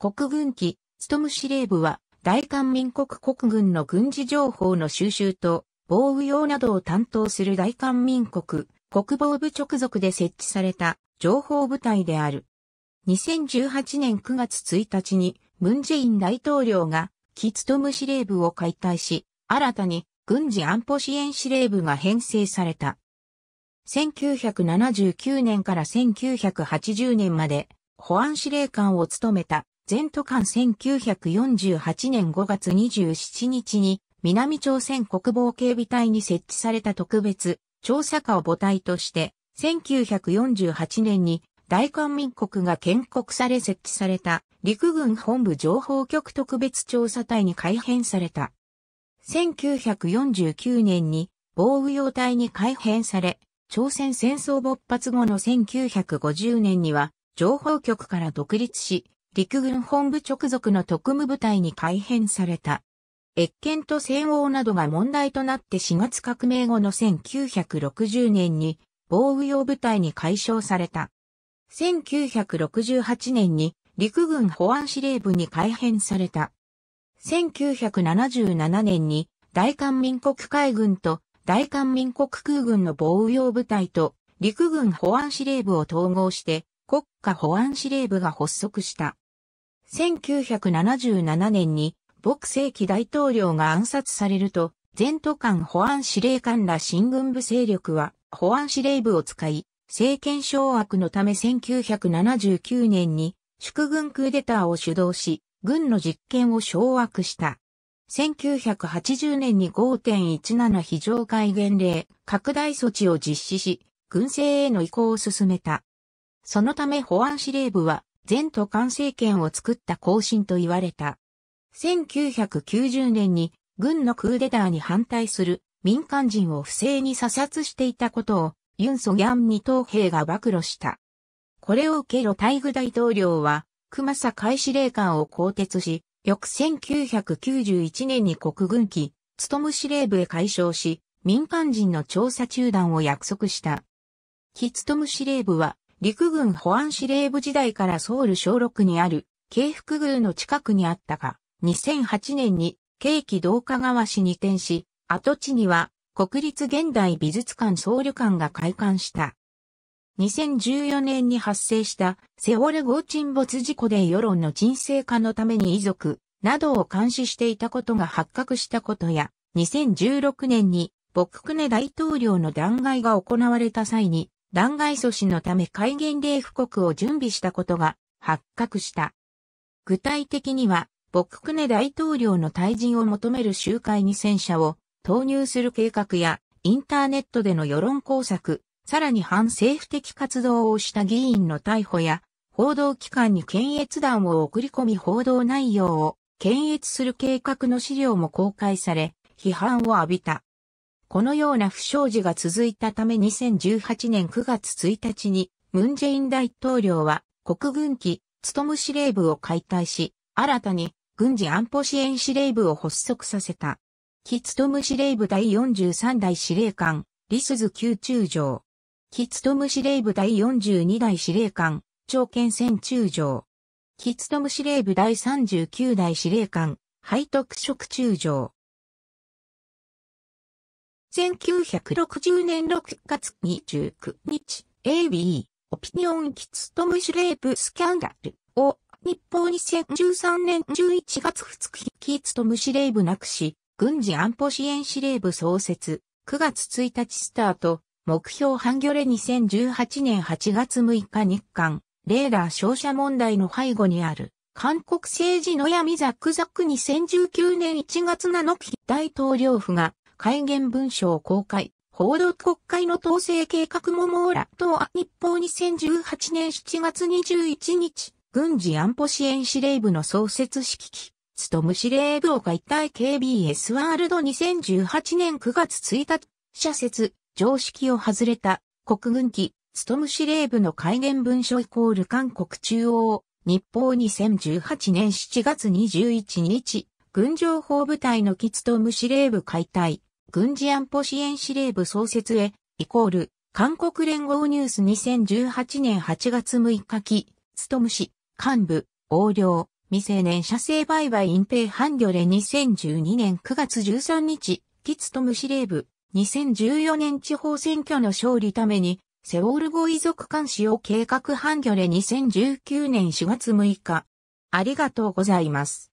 国軍機、ストム司令部は、大韓民国国軍の軍事情報の収集と、防御用などを担当する大韓民国、国防部直属で設置された情報部隊である。2018年9月1日に、ムンジェイン大統領が、キツトム司令部を解体し、新たに軍事安保支援司令部が編成された。1979年から1980年まで、保安司令官を務めた全都間1948年5月27日に南朝鮮国防警備隊に設置された特別調査課を母体として、1948年に大韓民国が建国され設置された陸軍本部情報局特別調査隊に改編された。1949年に防雨用隊に改編され、朝鮮戦争勃発後の1950年には情報局から独立し、陸軍本部直属の特務部隊に改編された。越権と戦王などが問題となって4月革命後の1960年に防雨用部隊に解消された。1968年に陸軍保安司令部に改編された。1977年に大韓民国海軍と大韓民国空軍の防雨用部隊と陸軍保安司令部を統合して国家保安司令部が発足した。1977年に、牧世紀大統領が暗殺されると、全都間保安司令官ら新軍部勢力は、保安司令部を使い、政権掌握のため1979年に、祝軍クーデターを主導し、軍の実権を掌握した。1980年に5.17非常戒厳令拡大措置を実施し、軍政への移行を進めた。そのため保安司令部は前途官政権を作った後進と言われた。1990年に軍のクーデターに反対する民間人を不正に査察していたことをユン・ソギャン二等兵が暴露した。これを受けロタイグ大統領は、熊佐海司令官を更迭し、翌1991年に国軍機、務司令部へ解消し、民間人の調査中断を約束した。木務司令部は陸軍保安司令部時代からソウル小6にある、京福宮の近くにあったが、2008年に、京畿道化川市に転し、跡地には、国立現代美術館総旅館が開館した。2014年に発生したセオル号沈没事故で世論の沈静化のために遺族などを監視していたことが発覚したことや、2016年に、朴槿恵大統領の弾劾が行われた際に、弾劾阻止のため戒厳令布告を準備したことが発覚した。具体的には、ボククネ大統領の退陣を求める集会に戦車を投入する計画や、インターネットでの世論工作、さらに反政府的活動をした議員の逮捕や、報道機関に検閲団を送り込み報道内容を検閲する計画の資料も公開され、批判を浴びた。このような不祥事が続いたため2018年9月1日に、ムンジェイン大統領は国軍機、ツトム司令部を解体し、新たに軍事安保支援司令部を発足させた。キツトム司令部第43代司令官、リスズ宮中将。キツトム司令部第42代司令官、長剣戦中将。キツトム司令部第39代司令官、背徳職中将。1960年6月29日、AB、オピニオンキツトムシュレープスキャンダルを、日報2013年11月2日、キツトムシレーブなくし、軍事安保支援司令部創設、9月1日スタート、目標半魚レ2018年8月6日日韓、レーダー照射問題の背後にある、韓国政治の闇ザクザク2019年1月7日大統領府が改元文書を公開。報道国会の統制計画も網羅と日報2018年7月21日、軍事安保支援司令部の創設式機、ストム司令部を解体 KBS ワールド2018年9月1日、社説、常識を外れた国軍機、ストム司令部の改元文書イコール韓国中央、日報2018年7月21日、軍情報部隊のキツトム司令部解体。軍事安保支援司令部創設へ、イコール、韓国連合ニュース2018年8月6日期、む氏、幹部、横領、未成年者性売買隠蔽ギョで2012年9月13日、キツトム司令部、2014年地方選挙の勝利ために、セウォル語遺族監視を計画ギョで2019年4月6日。ありがとうございます。